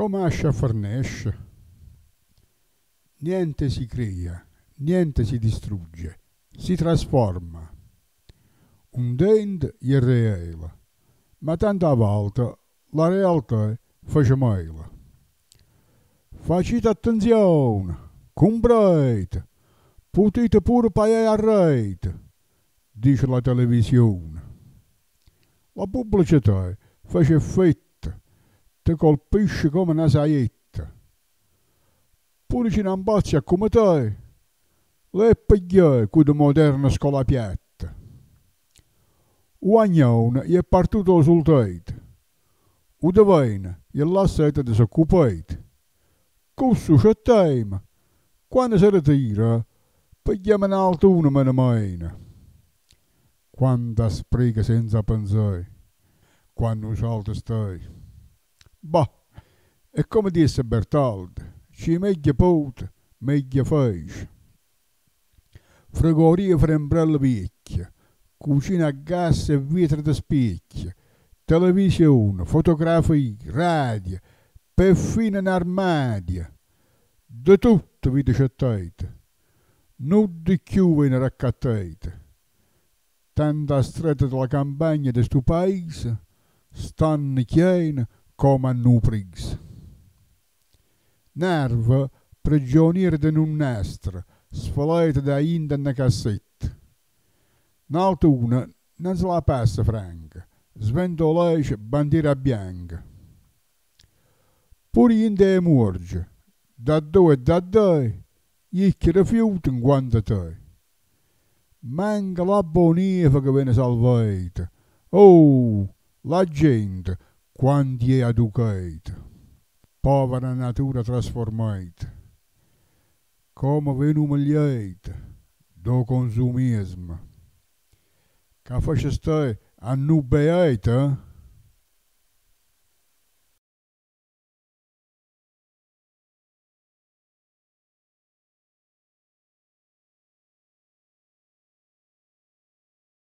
come Comascia Farnesce. Niente si crea, niente si distrugge, si trasforma. Un dente è reale, ma tanta volta la realtà facciamo male. Facite attenzione, comprate, potete pure pagare a rete, dice la televisione. La pubblicità face effetto ti colpisce come una saietta. Pure ci impazza come te, le pigliai con la moderna scola piatta. Uagnone è partito sul tetto, udovene e la sete disoccupate. Cusso c'è tema, quando si ritira, pigliamo in alto una meno meno. Quanta spriga senza pensare, quando salta stai. Boh, e come disse Bertold, ci meglio pote, meglio fece. Fregorie frembrelle vecchie, cucina a gas e vietre da specchie, televisione, fotografie, radio, perfino in un'armadia. Di tutto vi dicettate, nulla più ve ne raccattate. Tanta stretta della campagna di questo paese, stanno chiene, coma nuprings. Nerv prigionier de un nastr, sfoleit da ind në kaset. Në autunë, në zla pasë frangë, svendolejsh bandiera bianca. Pur inde emurge, da due da due, gli che rifiutano quando te. Manca la boniefa che viene salvata. Oh, la gente, quando è educate, povera natura trasformate, come venumo liete do consumismo, che faceste annubeate, eh?